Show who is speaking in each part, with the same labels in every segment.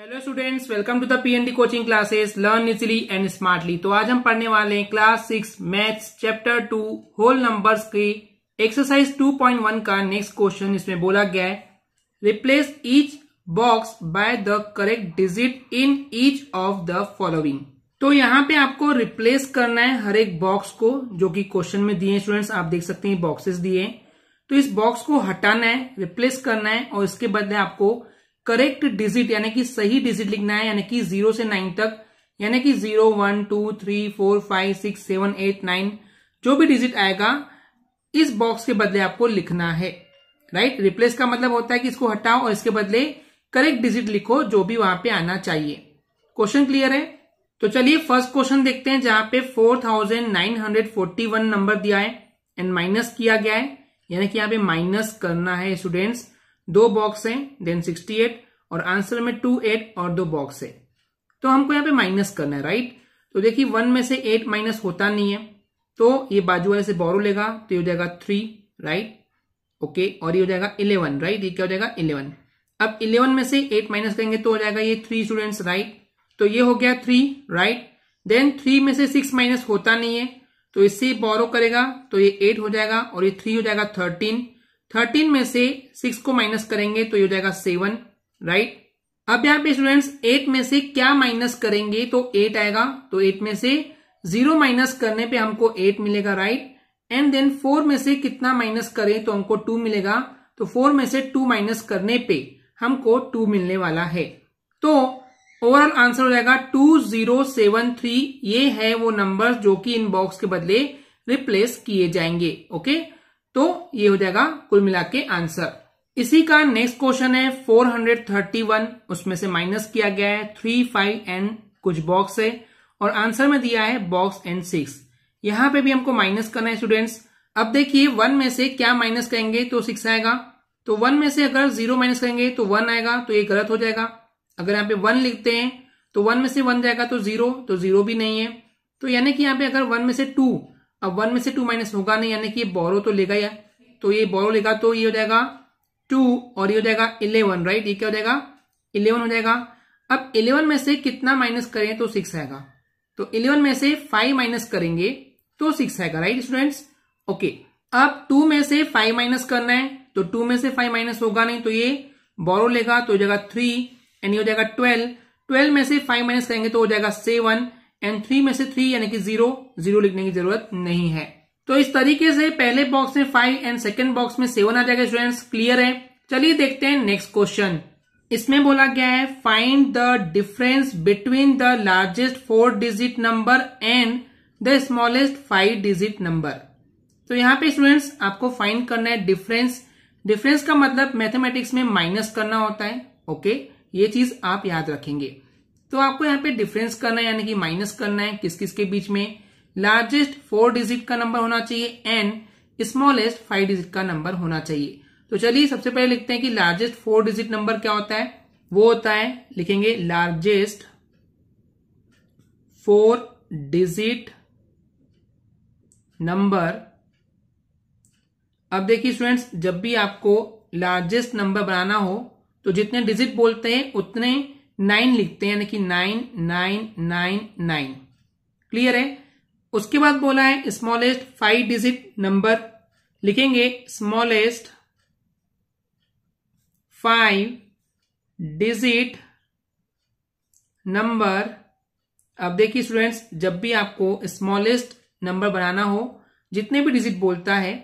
Speaker 1: Hello students welcome to the PND coaching classes learn easily and smartly तो आज हम पढ़ने वाले हैं class six maths chapter two whole numbers की एक्सरसाइज 2.1 का नेक्स्ट क्वेश्चन इसमें बोला गया है replace each box by the correct digit in each of the following तो यहाँ पे आपको रिप्लेस करना है हर एक बॉक्स को जो कि क्वेश्चन में दिए स्टूडेंट्स आप देख सकते हैं बॉक्सेस दिए तो इस बॉक्स को हटाना है रिप्लेस करना है और इसके बदले आपको करेक्ट डिजिट यानी कि सही डिजिट लिखना है यानी कि जीरो से नाइन तक यानी कि zero one two three four five six seven eight nine जो भी डिजिट आएगा इस बॉक्स के बदले आपको लिखना है राइट रिप्लेस का मतलब होता है कि इसको हटाओ और इसके बदले करेक्ट डिजिट लिखो जो भी वहां पे आना चाहिए क्वेश्चन क्लियर है तो चलिए फर्स्ट क्वेश्चन देखते हैं जहां पे 4941 नंबर दिया है एंड माइनस किया गया है यानी कि यहाँ पे माइनस करना है स्टूडेंट्स दो बॉक्स है देन सिक्सटी एट और आंसर में टू एट और दो बॉक्स है तो हमको यहाँ पे माइनस करना है राइट तो देखिए वन में से एट माइनस होता नहीं है तो ये बाजू वाले से बोरो लेगा तो ये हो जाएगा थ्री राइट ओके और ये हो जाएगा इलेवन राइट ये क्या हो जाएगा इलेवन अब इलेवन में से एट माइनस करेंगे तो हो जाएगा ये थ्री स्टूडेंट्स राइट तो ये हो गया थ्री राइट देन थ्री में से सिक्स माइनस होता नहीं है तो इससे बोरो करेगा तो ये एट हो जाएगा और ये थ्री हो जाएगा थर्टीन थर्टीन में से सिक्स को माइनस करेंगे तो ये हो जाएगा सेवन राइट अब यहां पे स्टूडेंट्स एट में से क्या माइनस करेंगे तो एट आएगा तो एट में से जीरो माइनस करने पे हमको एट मिलेगा राइट एंड देन फोर में से कितना माइनस करें तो हमको टू मिलेगा तो फोर में से टू माइनस करने पे हमको टू मिलने वाला है तो ओवरऑल आंसर हो जाएगा टू जीरो सेवन थ्री ये है वो नंबर जो कि इन बॉक्स के बदले रिप्लेस किए जाएंगे ओके तो ये हो जाएगा कुल मिला के आंसर इसी का नेक्स्ट क्वेश्चन है 431 उसमें से माइनस किया गया है थ्री फाइव एंड कुछ बॉक्स है और आंसर में दिया है बॉक्स एंड सिक्स यहां पे भी हमको माइनस करना है स्टूडेंट्स अब देखिए वन में से क्या माइनस करेंगे तो सिक्स आएगा तो वन में से अगर जीरो माइनस करेंगे तो वन आएगा तो ये गलत हो जाएगा अगर यहाँ पे वन लिखते हैं तो वन में से वन जाएगा तो जीरो तो जीरो भी नहीं है तो यानी कि यहाँ पे अगर वन में से टू अब वन में से टू माइनस होगा नहीं यानी कि बोरो तो लेगा या तो ये बोरो लेगा तो ये हो जाएगा टू और ये हो जाएगा इलेवन राइट ये क्या हो जाएगा इलेवन हो जाएगा अब इलेवन में से कितना माइनस करें तो सिक्स आएगा तो इलेवन में से फाइव माइनस करेंगे तो सिक्स आएगा राइट स्टूडेंट्स ओके अब टू में से फाइव माइनस करना है तो टू में से फाइव माइनस होगा नहीं तो ये बोरो लेगा तो हो जाएगा थ्री एंड ये हो जाएगा ट्वेल्व ट्वेल्व में से फाइव माइनस करेंगे तो हो जाएगा सेवन एंड थ्री में से थ्री यानी कि जीरो जीरो लिखने की जरूरत नहीं है तो इस तरीके से पहले बॉक्स में फाइव एंड सेकेंड बॉक्स में सेवन आ जाएगा स्टूडेंट्स क्लियर है चलिए देखते हैं नेक्स्ट क्वेश्चन इसमें बोला गया है find the difference between the largest four digit number and the smallest five digit number तो यहाँ पे स्टूडेंट्स आपको फाइंड करना है डिफरेंस डिफरेंस का मतलब मैथमेटिक्स में माइनस करना होता है ओके ये चीज आप याद रखेंगे तो आपको यहाँ पे डिफरेंस करना है यानी कि माइनस करना है किस किस के बीच में लार्जेस्ट फोर डिजिट का नंबर होना चाहिए एंड स्मॉलेस्ट फाइव डिजिट का नंबर होना चाहिए तो चलिए सबसे पहले लिखते हैं कि लार्जेस्ट फोर डिजिट नंबर क्या होता है वो होता है लिखेंगे लार्जेस्ट फोर डिजिट नंबर अब देखिए स्टूडेंट्स जब भी आपको लार्जेस्ट नंबर बनाना हो तो जितने डिजिट बोलते हैं उतने नाइन लिखते हैं यानी कि nine nine nine nine clear है उसके बाद बोला है स्मॉलेस्ट फाइव डिजिट नंबर लिखेंगे स्मॉलेस्ट फाइव डिजिट नंबर अब देखिए स्टूडेंट्स जब भी आपको स्मॉलेस्ट नंबर बनाना हो जितने भी डिजिट बोलता है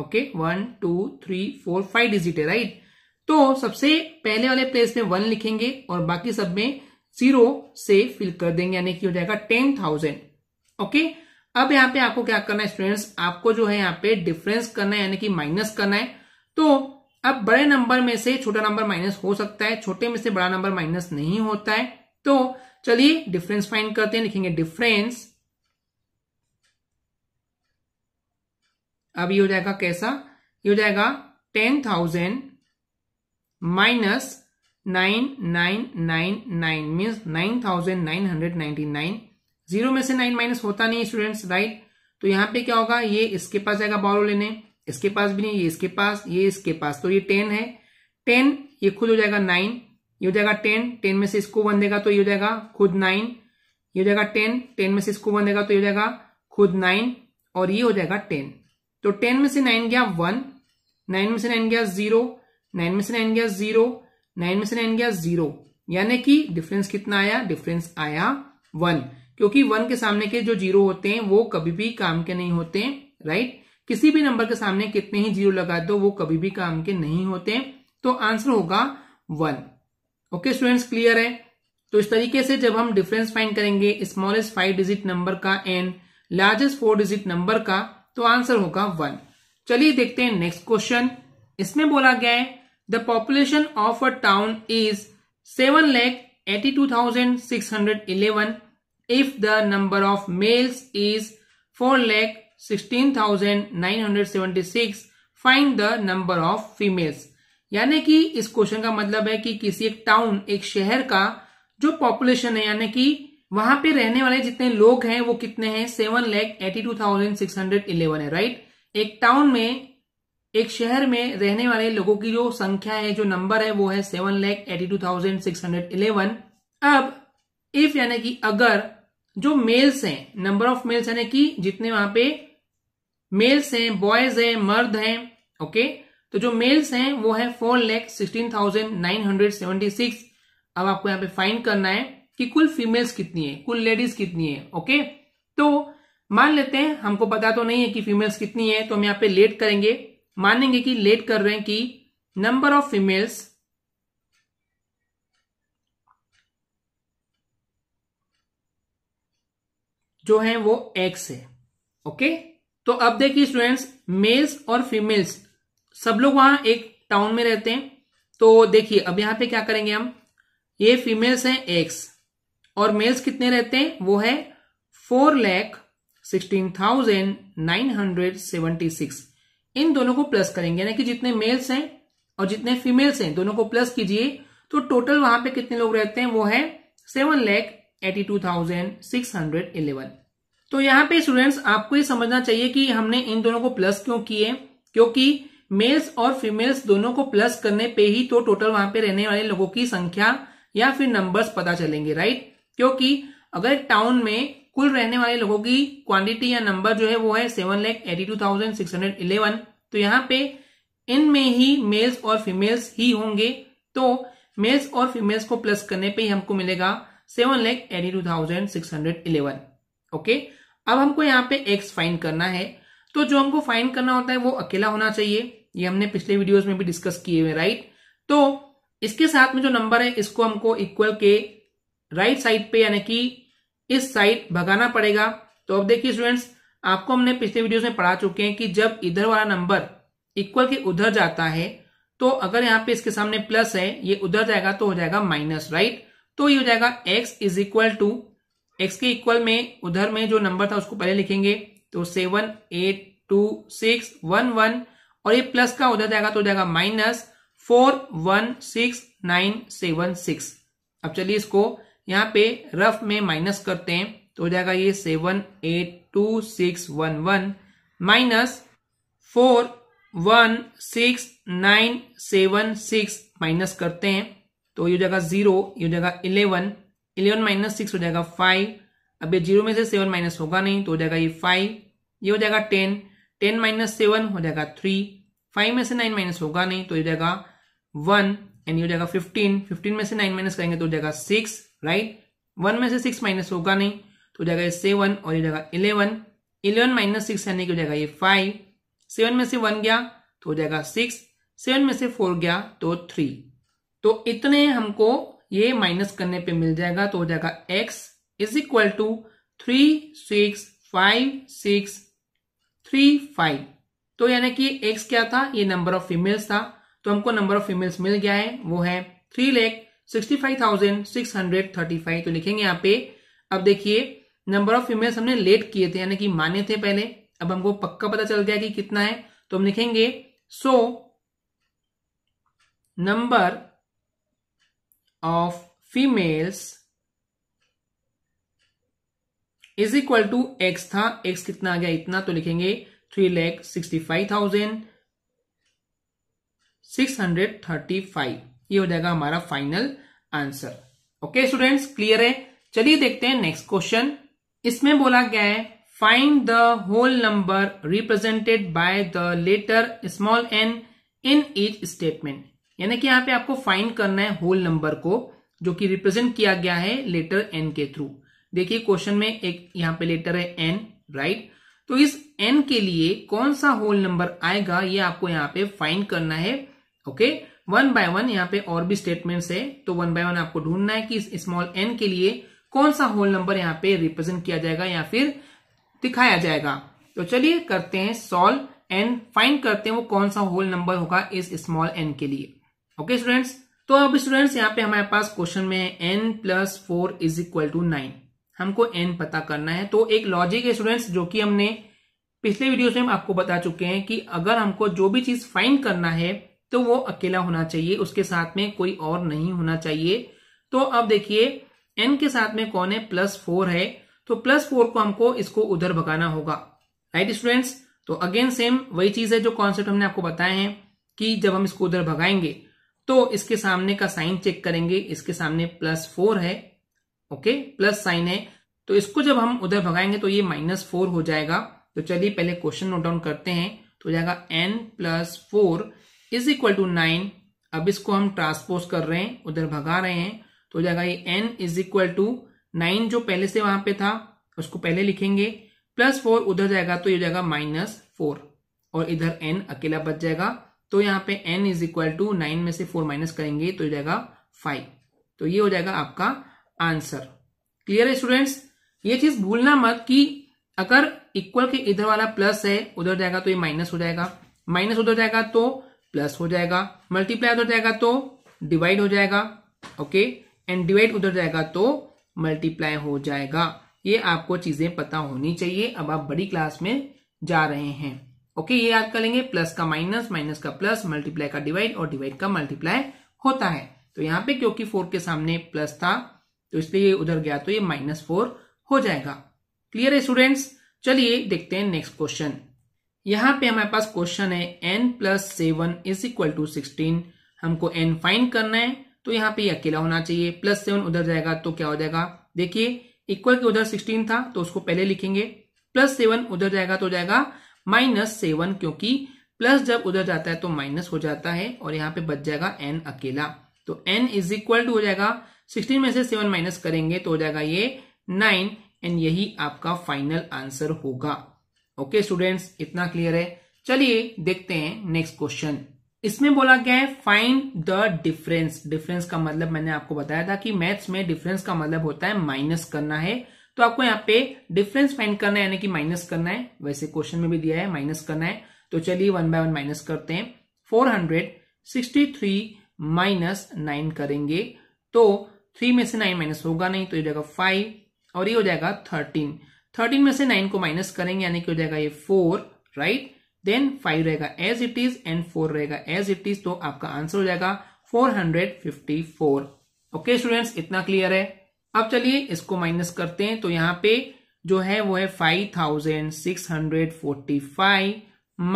Speaker 1: okay one two three four five digit है राइट तो सबसे पहले वाले प्लेस में वन लिखेंगे और बाकी सब में जीरो से फिल कर देंगे यानी कि हो जाएगा टेन थाउजेंड ओके अब यहाँ पे आपको क्या करना है स्टूडेंट्स आपको जो है यहाँ पे डिफरेंस करना है यानी कि माइनस करना है तो अब बड़े नंबर में से छोटा नंबर माइनस हो सकता है छोटे में से बड़ा नंबर माइनस नहीं होता है तो चलिए डिफरेंस फाइंड करते हैं लिखेंगे डिफरेंस अब ये हो जाएगा कैसा ये हो जाएगा ten thousand minus nine nine nine nine means nine zero में से नाइन माइनस होता नहीं स्टूडेंट्स राइट तो यहां पे क्या होगा ये इसके पास जाएगा बॉरो लेने इसके पास भी नहीं ये इसके पास ये इसके पास तो ये टेन है टेन ये खुद हो जाएगा नाइन ये हो जाएगा टेन टेन में से इसको वन देगा तो ये हो जाएगा खुद नाइन ये हो जाएगा टेन टेन में से इसको वन देगा तो ये हो जाएगा खुद नाइन और ये हो जाएगा टेन तो टेन में से नाइन गया वन नाइन में से नाइन गया जीरो नाइन में से नाइन गया जीरो नाइन में से नाइन गया जीरो यानी कि डिफरेंस कितना आया डिफरेंस आया वन क्योंकि वन के सामने के जो जीरो होते हैं वो कभी भी काम के नहीं होते राइट किसी भी नंबर के सामने कितने ही जीरो लगा दो वो कभी भी काम के नहीं होते तो आंसर होगा वन ओके स्टूडेंट्स क्लियर है तो इस तरीके से जब हम डिफरेंस फाइंड करेंगे स्मॉलेस्ट फाइव डिजिट नंबर का and largest four digit number का तो आंसर होगा वन चलिए देखते हैं नेक्स्ट क्वेश्चन इसमें बोला गया है The population of a town is number lakh males if the number of males is hundred lakh six find the number of females यानी कि इस क्वेश्चन का मतलब है कि किसी एक टाउन एक शहर का जो पॉपुलेशन है यानी कि वहां पे रहने वाले जितने लोग हैं वो कितने हैं seven lakh eighty two thousand six hundred eleven है राइट एक टाउन में एक शहर में रहने वाले लोगों की जो संख्या है जो नंबर है वो है seven lakh eighty two thousand six hundred eleven अब इफ यानी कि अगर जो मेल्स हैं नंबर ऑफ मेल्स यानी कि जितने वहां पे मेल्स हैं बॉयज हैं मर्द हैं ओके तो जो मेल्स हैं वो है four lakh sixteen thousand nine hundred seventy six अब आपको यहाँ पे फाइंड करना है कि कुल फीमेल्स कितनी है कुल लेडीज कितनी है ओके तो मान लेते हैं हमको पता तो नहीं है कि फीमेल्स कितनी है तो हम यहाँ पे लेट करेंगे मानेंगे कि लेट कर रहे हैं कि नंबर ऑफ फीमेल्स जो है वो एक्स है ओके तो अब देखिए स्टूडेंट्स मेल्स और फीमेल्स सब लोग वहां एक टाउन में रहते हैं तो देखिए अब यहां पे क्या करेंगे हम ये फीमेल्स हैं एक्स और मेल्स कितने रहते हैं वो है four lakh sixteen thousand nine hundred seventy six इन दोनों को प्लस करेंगे यानी कि जितने मेल्स हैं और जितने फीमेल्स हैं दोनों को प्लस कीजिए तो टोटल वहां पे कितने लोग रहते हैं वो है seven lakh eighty two thousand six hundred eleven तो यहाँ पे स्टूडेंट्स आपको ये समझना चाहिए कि हमने इन दोनों को प्लस क्यों किए क्योंकि मेल्स और फीमेल्स दोनों को प्लस करने पे ही तो टोटल वहां पे रहने वाले लोगों की संख्या या फिर नंबर्स पता चलेंगे राइट क्योंकि अगर टाउन में कुल रहने वाले लोगों की क्वांटिटी या नंबर जो है वो है seven lakh eighty two thousand six hundred eleven तो यहाँ पे इनमें ही मेल्स और फीमेल्स ही होंगे तो मेल्स और फीमेल्स को प्लस करने पे ही हमको मिलेगा seven lakh eighty two thousand six hundred eleven okay अब हमको यहाँ पे एक्स फाइन करना है तो जो हमको फाइन करना होता है वो अकेला होना चाहिए ये हमने पिछले वीडियोज में भी डिस्कस किए हुए राइट तो इसके साथ में जो नंबर है इसको हमको इक्वल के राइट साइड पे यानी कि इस साइड भगाना पड़ेगा तो अब देखिए स्टूडेंट्स आपको हमने पिछले वीडियोस में पढ़ा चुके हैं कि जब इधर वाला नंबर इक्वल के उधर जाता है तो अगर यहाँ पे इसके सामने प्लस है ये उधर जाएगा तो हो जाएगा माइनस राइट तो ये हो जाएगा x is equal to x के इक्वल में उधर में जो नंबर था उसको पहले लिखेंगे तो seven eight two six one one और ये प्लस का उधर जाएगा तो हो जाएगा minus four one six nine seven six अब चलिए इसको यहाँ पे रफ में माइनस करते हैं तो हो जाएगा ये seven eight two six one one minus four one six nine seven six minus करते हैं तो ये हो जाएगा जीरो ये हो जाएगा इलेवन इलेवन माइनस सिक्स हो जाएगा फाइव अब ये जीरो में से सेवन माइनस होगा नहीं तो हो जाएगा ये फाइव ये हो जाएगा टेन टेन माइनस सेवन हो जाएगा थ्री फाइव में से नाइन माइनस होगा नहीं तो हो जाएगा वन एंड ये हो जाएगा फिफ्टीन फिफ्टीन में से नाइन माइनस करेंगे तो हो जाएगा सिक्स राइट वन में से सिक्स माइनस होगा नहीं तो हो जाएगा ये सेवन और ये जाएगा इलेवन इलेवन माइनस सिक्स यानी कि हो जाएगा ये फाइव सेवन में से वन गया तो हो जाएगा सिक्स सेवन में से फोर गया तो थ्री तो इतने हमको ये माइनस करने पे मिल जाएगा तो हो जाएगा x is equal to three six five six three five तो यानी कि एक्स क्या था ये नंबर ऑफ फीमेल्स था तो हमको नंबर ऑफ फीमेल्स मिल गया है वो है three lakh sixty five thousand six hundred thirty five तो लिखेंगे यहाँ पे अब देखिए नंबर ऑफ फीमेल्स हमने लेट किए थे यानी कि माने थे पहले अब हमको पक्का पता चल गया कि कितना है तो हम लिखेंगे so number of females is equal to x था एक्स कितना आ गया इतना तो लिखेंगे three lakh sixty five thousand six hundred thirty five ये हो जाएगा हमारा final answer okay students clear है चलिए देखते हैं नेक्स्ट क्वेश्चन इसमें बोला गया है find the whole number represented by the letter small n in each statement यानी कि यहां पे आपको फाइंड करना है होल नंबर को जो कि रिप्रेजेंट किया गया है लेटर एन के थ्रू देखिए क्वेश्चन में एक यहां पे लेटर है एन राइट तो इस एन के लिए कौन सा होल नंबर आएगा ये आपको यहां पे फाइंड करना है okay okay? One by one यहाँ पे और भी स्टेटमेंट्स है तो वन बाय वन आपको ढूंढना है कि स्मॉल एन के लिए कौन सा होल नंबर यहाँ पे रिप्रेजेंट किया जाएगा या फिर दिखाया जाएगा तो चलिए करते हैं सॉल्व एन फाइंड करते हैं वो कौन सा होल नंबर होगा इस स्मॉल एन के लिए ओके स्टूडेंट्स तो अब स्टूडेंट्स यहाँ पे हमारे पास क्वेश्चन में है n plus four is equal to nine हमको एन पता करना है तो एक लॉजिक है स्टूडेंट्स जो कि हमने पिछले वीडियो में हम आपको बता चुके हैं कि अगर हमको जो भी चीज फाइंड करना है तो वो अकेला होना चाहिए उसके साथ में कोई और नहीं होना चाहिए तो अब देखिए एन के साथ में कौन है प्लस फोर है तो प्लस फोर को हमको इसको उधर भगाना होगा राइट स्टूडेंट्स तो अगेन सेम वही चीज है जो कॉन्सेप्ट हमने आपको बताए हैं कि जब हम इसको उधर भगाएंगे तो इसके सामने का साइन चेक करेंगे इसके सामने प्लस फोर है ओके प्लस साइन है तो इसको जब हम उधर भगाएंगे तो ये माइनस फोर हो जाएगा तो चलिए पहले क्वेश्चन नोट डाउन करते हैं तो हो जाएगा n plus four is equal to nine अब इसको हम ट्रांसपोज कर रहे हैं उधर भगा रहे हैं तो हो जाएगा ये n is equal to nine जो पहले से वहां पे था उसको पहले लिखेंगे प्लस फोर उधर जाएगा तो ये हो जाएगा माइनस फोर और इधर एन अकेला बच जाएगा तो यहाँ पे n is equal to nine में से फोर माइनस करेंगे तो हो जाएगा फाइव तो ये हो जाएगा आपका आंसर क्लियर है स्टूडेंट्स ये चीज भूलना मत कि अगर इक्वल के इधर वाला प्लस है उधर जाएगा तो ये माइनस हो जाएगा माइनस उधर जाएगा तो प्लस हो जाएगा मल्टीप्लाई उधर जाएगा तो डिवाइड हो जाएगा ओके एंड डिवाइड उधर जाएगा तो मल्टीप्लाई हो जाएगा ये आपको चीजें पता होनी चाहिए अब आप बड़ी क्लास में जा रहे हैं ओके ये याद कर लेंगे प्लस का माइनस माइनस का प्लस मल्टीप्लाई का डिवाइड और डिवाइड का मल्टीप्लाई होता है तो यहाँ पे क्योंकि फोर के सामने प्लस था तो इसलिए ये उधर गया तो ये माइनस फोर हो जाएगा क्लियर है स्टूडेंट्स चलिए देखते हैं नेक्स्ट क्वेश्चन यहाँ पे हमारे पास क्वेश्चन है n plus seven is equal to sixteen हमको एन फाइंड करना है तो यहाँ पे अकेला होना चाहिए प्लस सेवन उधर जाएगा तो क्या हो जाएगा देखिए इक्वल के उधर सिक्सटीन था तो उसको पहले लिखेंगे प्लस सेवन उधर जाएगा तो जाएगा माइनस सेवन क्योंकि प्लस जब उधर जाता है तो माइनस हो जाता है और यहाँ पे बच जाएगा एन अकेला तो एन इज इक्वल टू हो जाएगा सिक्सटीन में से सेवन माइनस करेंगे तो हो जाएगा ये नाइन एंड यही आपका फाइनल आंसर होगा ओके स्टूडेंट्स इतना क्लियर है चलिए देखते हैं नेक्स्ट क्वेश्चन इसमें बोला गया है फाइंड द डिफरेंस डिफरेंस का मतलब मैंने आपको बताया था कि मैथ्स में डिफरेंस का मतलब होता है माइनस करना है तो आपको यहाँ पे डिफरेंस फाइंड करना है यानी कि माइनस करना है वैसे क्वेश्चन में भी दिया है माइनस करना है तो चलिए वन बाय वन माइनस करते हैं four hundred sixty three minus nine करेंगे तो थ्री में से नाइन माइनस होगा नहीं तो ये हो जाएगा फाइव और ये हो जाएगा थर्टीन थर्टीन में से नाइन को माइनस करेंगे यानी कि हो जाएगा ये फोर राइट देन फाइव रहेगा as it is and four रहेगा एज इट इज तो आपका आंसर हो जाएगा four hundred fifty four okay students इतना क्लियर है अब चलिए इसको माइनस करते हैं तो यहाँ पे जो है वो है five thousand six hundred forty five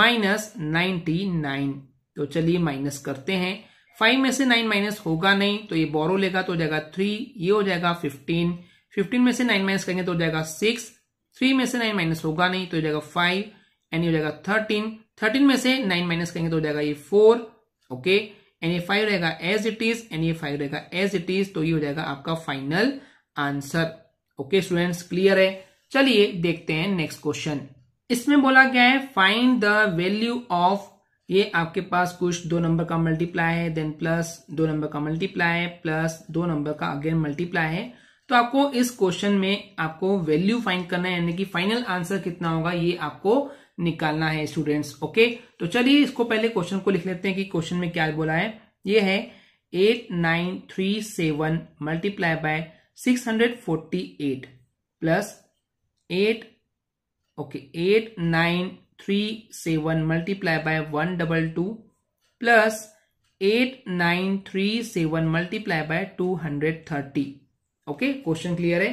Speaker 1: minus ninety nine तो चलिए माइनस करते हैं फाइव में से नाइन माइनस होगा नहीं तो ये बोरो लेगा तो हो जाएगा थ्री ये हो जाएगा फिफ्टीन फिफ्टीन में से नाइन माइनस करेंगे तो हो जाएगा सिक्स थ्री में से नाइन माइनस होगा नहीं तो हो जाएगा फाइव एन हो जाएगा थर्टीन थर्टीन में से नाइन माइनस करेंगे तो हो जाएगा ये four okay n a five रहेगा as it is n a five रहेगा एज इट इज तो ये हो जाएगा आपका final answer okay students clear है चलिए देखते हैं नेक्स्ट क्वेश्चन इसमें बोला गया है फाइंड द वैल्यू ऑफ ये आपके पास कुछ दो नंबर का मल्टीप्लाई है देन प्लस दो नंबर का मल्टीप्लाई है प्लस दो नंबर का अगेन मल्टीप्लाई है तो आपको इस क्वेश्चन में आपको वैल्यू फाइंड करना है यानी कि फाइनल आंसर कितना होगा ये आपको निकालना है स्टूडेंट्स ओके तो चलिए इसको पहले क्वेश्चन को लिख लेते हैं कि क्वेश्चन में क्या बोला है ये है eight nine three seven multiply by six hundred forty eight plus eight okay eight nine three seven multiply by one double two plus eight nine three seven multiply by two hundred thirty okay question clear है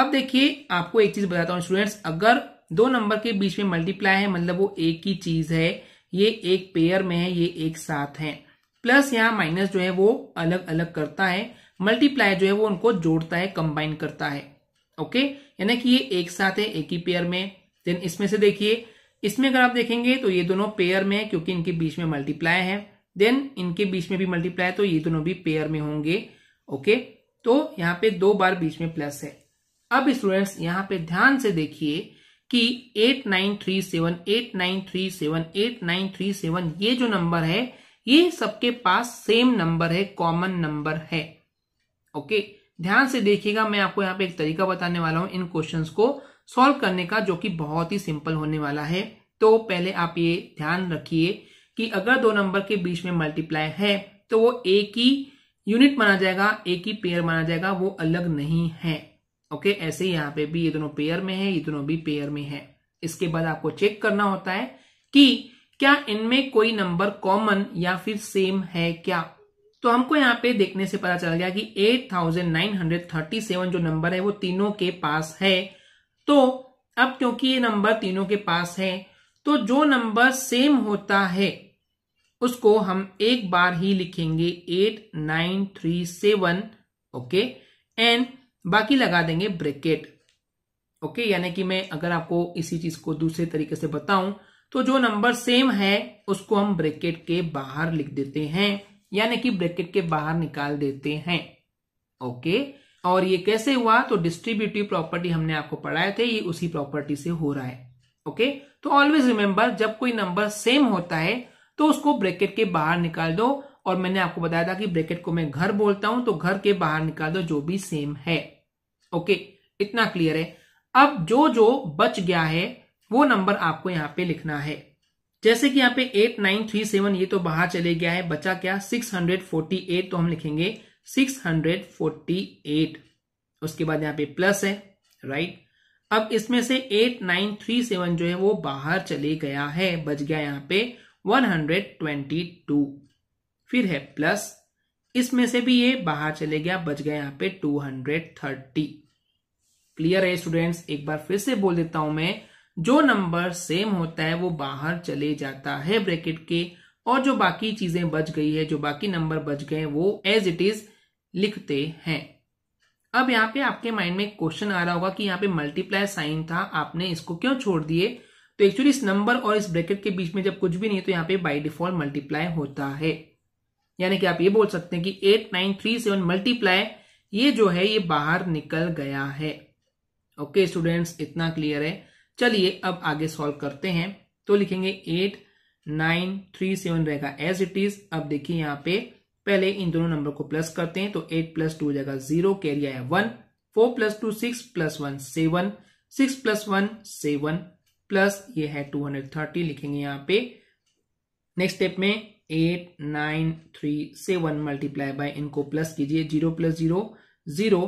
Speaker 1: अब देखिए आपको एक चीज बताता हूं students अगर दो नंबर के बीच में मल्टीप्लाई है मतलब वो एक ही चीज है ये एक पेयर में है ये एक साथ है प्लस यहाँ माइनस जो है वो अलग अलग करता है मल्टीप्लाई जो है वो उनको जोड़ता है कंबाइन करता है ओके यानी कि ये एक साथ है एक ही पेयर में देन इसमें से देखिए इसमें अगर आप देखेंगे तो ये दोनों पेयर में है क्योंकि इनके बीच में मल्टीप्लाई है देन इनके बीच में भी मल्टीप्लाई तो ये दोनों भी पेयर में होंगे ओके तो यहाँ पे दो बार बीच में प्लस है अब स्टूडेंट्स यहाँ पे ध्यान से देखिए कि 8937 8937 8937 ये जो नंबर है ये सबके पास सेम नंबर है कॉमन नंबर है ओके ध्यान से देखिएगा मैं आपको यहाँ पे एक तरीका बताने वाला हूं इन क्वेश्चंस को सॉल्व करने का जो कि बहुत ही सिंपल होने वाला है तो पहले आप ये ध्यान रखिए कि अगर दो नंबर के बीच में मल्टीप्लाई है तो वो एक ही यूनिट माना जाएगा एक ही पेयर माना जाएगा वो अलग नहीं है ओके ऐसे ही यहाँ पे भी ये दोनों पेयर में है ये दोनों भी पेयर में है इसके बाद आपको चेक करना होता है कि क्या इनमें कोई नंबर कॉमन या फिर सेम है क्या तो हमको यहाँ पे देखने से पता चल गया कि 8,937 जो नंबर है वो तीनों के पास है तो अब क्योंकि ये नंबर तीनों के पास है तो जो नंबर सेम होता है उसको हम एक बार ही लिखेंगे eight nine three seven okay and बाकी लगा देंगे ब्रेकेट ओके यानी कि मैं अगर आपको इसी चीज को दूसरे तरीके से बताऊं तो जो नंबर सेम है उसको हम ब्रेकेट के बाहर लिख देते हैं यानी कि ब्रेकेट के बाहर निकाल देते हैं ओके और ये कैसे हुआ तो डिस्ट्रीब्यूटिव प्रॉपर्टी हमने आपको पढ़ाए थे ये उसी प्रॉपर्टी से हो रहा है ओके तो ऑलवेज रिमेंबर जब कोई नंबर सेम होता है तो उसको ब्रैकेट के बाहर निकाल दो और मैंने आपको बताया था कि ब्रैकेट को मैं घर बोलता हूं तो घर के बाहर निकाल दो जो भी सेम है ओके इतना क्लियर है अब जो जो बच गया है वो नंबर आपको यहां पे लिखना है जैसे कि यहां पे एट नाइन थ्री सेवन ये तो बाहर चले गया है बचा क्या सिक्स हंड्रेड फोर्टी एट तो हम लिखेंगे सिक्स हंड्रेड फोर्टी एट उसके बाद यहां पे प्लस है राइट अब इसमें से एट नाइन थ्री सेवन जो है वो बाहर चले गया है बच गया यहाँ पे 122 फिर है प्लस इसमें से भी ये बाहर चले गया बच गया यहाँ पे 230 क्लियर है स्टूडेंट्स एक बार फिर से बोल देता हूं मैं जो नंबर सेम होता है वो बाहर चले जाता है ब्रैकेट के और जो बाकी चीजें बच गई है जो बाकी नंबर बच गए वो एज इट इज लिखते हैं अब यहाँ पे आपके माइंड में क्वेश्चन आ रहा होगा कि यहाँ पे मल्टीप्लाई साइन था आपने इसको क्यों छोड़ दिए तो एक्चुअली इस नंबर और इस ब्रैकेट के बीच में जब कुछ भी नहीं है तो यहाँ पे बाई डिफॉल्ट मल्टीप्लाई होता है यानी कि आप ये बोल सकते हैं कि eight nine three seven multiply ये जो है ये बाहर निकल गया है ओके स्टूडेंट्स इतना क्लियर है चलिए अब आगे सॉल्व करते हैं तो लिखेंगे एट नाइन थ्री सेवन रहेगा एज इट इज अब देखिए यहाँ पे पहले इन दोनों नंबर को प्लस करते हैं तो एट प्लस टू हो जाएगा जीरो कैरिया है one four plus two six plus one seven six plus one seven plus ये है 230 लिखेंगे यहाँ पे नेक्स्ट स्टेप में eight nine three seven multiply by इनको प्लस कीजिए zero plus zero zero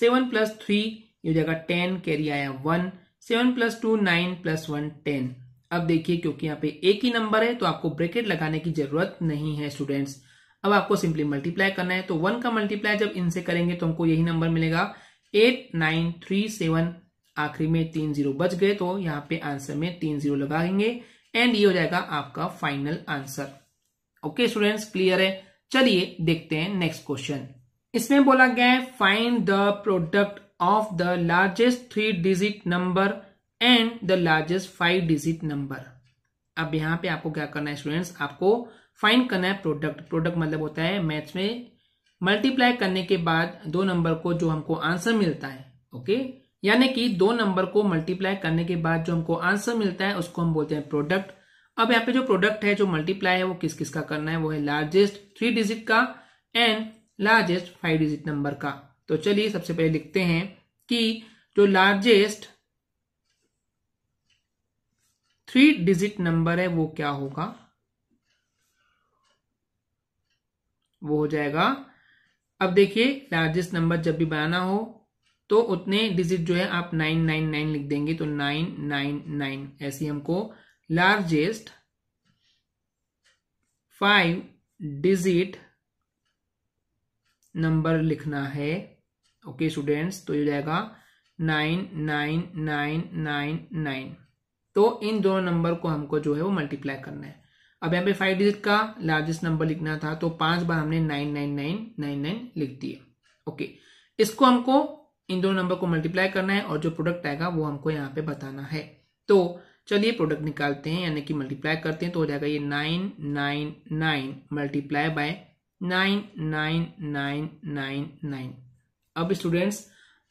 Speaker 1: seven plus three ये जगह जाएगा टेन कैरी आया one seven plus two nine plus one ten अब देखिए क्योंकि यहाँ पे एक ही नंबर है तो आपको ब्रेकेट लगाने की जरूरत नहीं है स्टूडेंट्स अब आपको सिंपली मल्टीप्लाई करना है तो वन का मल्टीप्लाई जब इनसे करेंगे तो हमको यही नंबर मिलेगा एट नाइन थ्री सेवन आखिरी में तीन जीरो बच गए तो यहाँ पे आंसर में तीन जीरो लगाएंगे एंड ये हो जाएगा आपका final answer okay students clear है चलिए देखते हैं नेक्स्ट क्वेश्चन इसमें बोला गया है find the product of the largest three digit number and the largest five digit number अब यहाँ पे आपको क्या करना है स्टूडेंट्स आपको फाइंड करना है प्रोडक्ट प्रोडक्ट मतलब होता है मैथ्स में मल्टीप्लाई करने के बाद दो नंबर को जो हमको आंसर मिलता है ओके okay? यानी कि दो नंबर को मल्टीप्लाई करने के बाद जो हमको आंसर मिलता है उसको हम बोलते हैं प्रोडक्ट अब यहाँ पे जो प्रोडक्ट है जो मल्टीप्लाई है वो किस किस का करना है वो है लार्जेस्ट थ्री डिजिट का and largest five digit number का तो चलिए सबसे पहले लिखते हैं कि जो लार्जेस्ट थ्री डिजिट नंबर है वो क्या होगा वो हो जाएगा अब देखिए लार्जेस्ट नंबर जब भी बनाना हो तो उतने डिजिट जो है आप नाइन नाइन नाइन लिख देंगे तो नाइन नाइन नाइन ऐसी हमको लार्जेस्ट फाइव डिजिट नंबर लिखना है ओके स्टूडेंट्स तो ये जाएगा nine nine nine nine nine तो इन दोनों नंबर को हमको जो है वो मल्टीप्लाई करना है अब यहाँ पे फाइव डिजिट का लार्जेस्ट नंबर लिखना था तो पांच बार हमने nine nine nine nine nine लिख दिए ओके इसको हमको इन दोनों नंबर को मल्टीप्लाई करना है और जो प्रोडक्ट आएगा वो हमको यहाँ पे बताना है तो चलिए प्रोडक्ट निकालते हैं यानी कि मल्टीप्लाई करते हैं तो हो जाएगा ये nine nine nine multiply by nine nine nine nine nine अब स्टूडेंट्स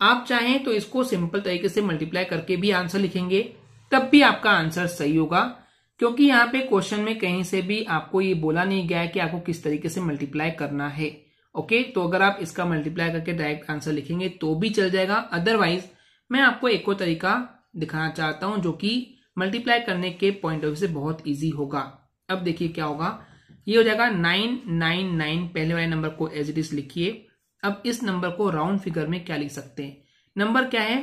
Speaker 1: आप चाहें तो इसको सिंपल तरीके से मल्टीप्लाई करके भी आंसर लिखेंगे तब भी आपका आंसर सही होगा क्योंकि यहाँ पे क्वेश्चन में कहीं से भी आपको ये बोला नहीं गया है कि आपको किस तरीके से मल्टीप्लाई करना है ओके तो अगर आप इसका मल्टीप्लाई करके डायरेक्ट आंसर लिखेंगे तो भी चल जाएगा अदरवाइज मैं आपको एक और तरीका दिखाना चाहता हूं जो कि मल्टीप्लाई करने के पॉइंट ऑफ व्यू से बहुत ईजी होगा अब देखिए क्या होगा ये हो जाएगा नाइन नाइन नाइन पहले वाले नंबर को एज इट इज लिखिए अब इस नंबर को राउंड फिगर में क्या लिख सकते हैं नंबर क्या है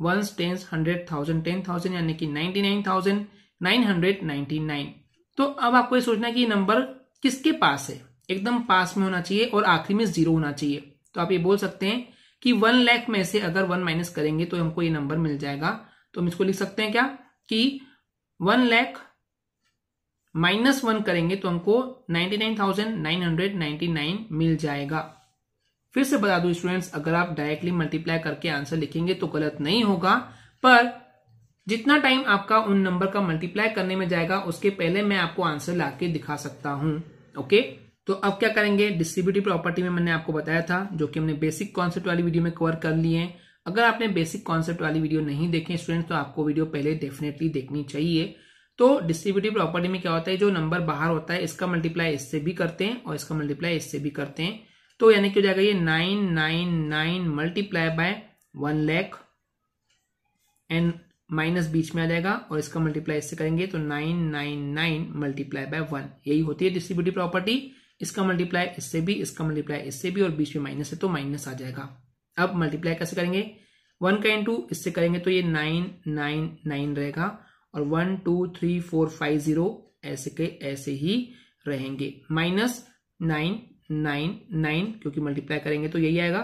Speaker 1: one tens hundred thousand ten thousand यानी कि ninety nine thousand nine hundred ninety nine तो अब आपको ये सोचना है कि नंबर किसके पास है एकदम पास में होना चाहिए और आखिरी में जीरो होना चाहिए तो आप ये बोल सकते हैं कि वन लैख में से अगर वन माइनस करेंगे तो हमको ये नंबर मिल जाएगा तो हम इसको लिख सकते हैं क्या कि वन लैख माइनस वन करेंगे तो हमको ninety nine thousand nine hundred ninety nine मिल जाएगा फिर से बता दू स्टूडेंट्स अगर आप डायरेक्टली मल्टीप्लाई करके आंसर लिखेंगे तो गलत नहीं होगा पर जितना टाइम आपका उन नंबर का मल्टीप्लाई करने में जाएगा उसके पहले मैं आपको आंसर ला दिखा सकता हूं ओके तो अब क्या करेंगे डिस्ट्रीब्यूटिव प्रॉपर्टी में मैंने आपको बताया था जो कि हमने बेसिक कॉन्सेप्ट वाली वीडियो में कवर कर लिए हैं अगर आपने बेसिक कॉन्सेप्ट वाली वीडियो नहीं देखे स्टूडेंट्स तो आपको वीडियो पहले डेफिनेटली देखनी चाहिए तो डिस्ट्रीब्यूटिव प्रॉपर्टी में क्या होता है जो नंबर बाहर होता है इसका मल्टीप्लाई इससे भी करते हैं और इसका मल्टीप्लाई इससे भी करते हैं तो यानी कि हो जाएगा ये nine nine nine multiply by one lakh and minus बीच में आ जाएगा और इसका मल्टीप्लाई इससे करेंगे तो nine nine nine multiply by one यही होती है डिस्ट्रीब्यूटिव प्रॉपर्टी इसका मल्टीप्लाई इससे भी इसका मल्टीप्लाई इससे भी और बीच में माइनस है तो माइनस आ जाएगा अब मल्टीप्लाई कैसे करेंगे वन का इंटू इससे करेंगे तो ये नाइन नाइन नाइन रहेगा और one two three four five zero ऐसे के ऐसे ही रहेंगे माइनस नाइन नाइन नाइन क्योंकि मल्टीप्लाई करेंगे तो यही आएगा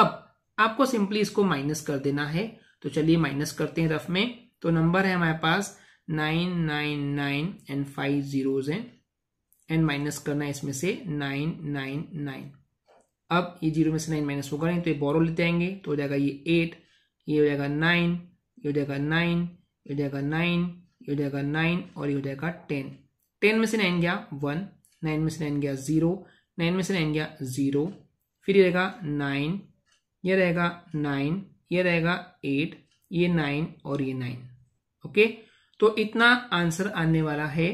Speaker 1: अब आपको सिंपली इसको माइनस कर देना है तो चलिए माइनस करते हैं रफ में तो नंबर है हमारे पास nine nine nine and five zeros हैं एन माइनस करना है इसमें से नाइन नाइन नाइन अब ये जीरो में से नाइन माइनस होगा नहीं तो ये बोरो लेते आएंगे तो हो जाएगा ये एट ये हो जाएगा नाइन ये हो जाएगा नाइन ये हो जाएगा नाइन ये हो जाएगा नाइन और ये हो जाएगा टेन टेन में से नाइन गया वन नाइन में से नाइन गया ज़ीरो नाइन में से नाइन गया ज़ीरो फिर ये रहेगा नाइन ये रहेगा नाइन ये रहेगा एट ये नाइन और ये नाइन ओके तो इतना आंसर आने वाला है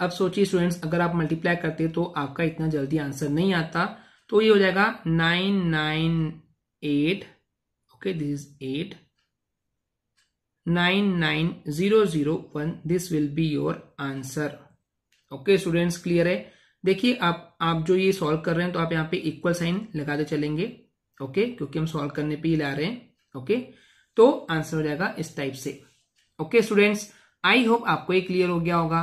Speaker 1: अब सोचिए स्टूडेंट्स अगर आप मल्टीप्लाई करते तो आपका इतना जल्दी आंसर नहीं आता तो ये हो जाएगा nine nine eight okay this is eight nine nine zero zero one this will be your answer okay students clear है देखिए आप आप जो ये सॉल्व कर रहे हैं तो आप यहाँ पे इक्वल साइन लगाते चलेंगे ओके क्योंकि हम सॉल्व करने पे ही ला रहे हैं ओके तो आंसर हो जाएगा इस टाइप से ओके स्टूडेंट्स आई होप आपको ये क्लियर हो गया होगा